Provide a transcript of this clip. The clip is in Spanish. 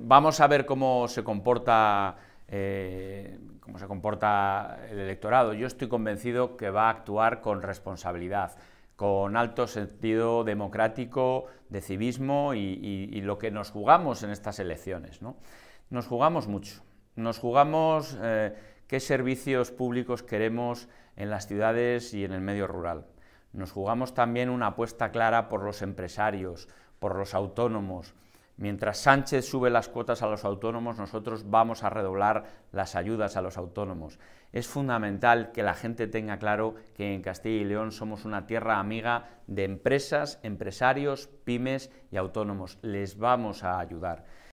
Vamos a ver cómo se comporta eh, cómo se comporta el electorado. Yo estoy convencido que va a actuar con responsabilidad, con alto sentido democrático, de civismo y, lo que nos jugamos en estas elecciones. ¿no? Nos jugamos mucho. Nos jugamos eh, qué servicios públicos queremos en las ciudades y en el medio rural. Nos jugamos también una apuesta clara por los empresarios, por los autónomos, Mientras Sánchez sube las cuotas a los autónomos, nosotros vamos a redoblar las ayudas a los autónomos. Es fundamental que la gente tenga claro que en Castilla y León somos una tierra amiga de empresas, empresarios, pymes y autónomos. Les vamos a ayudar.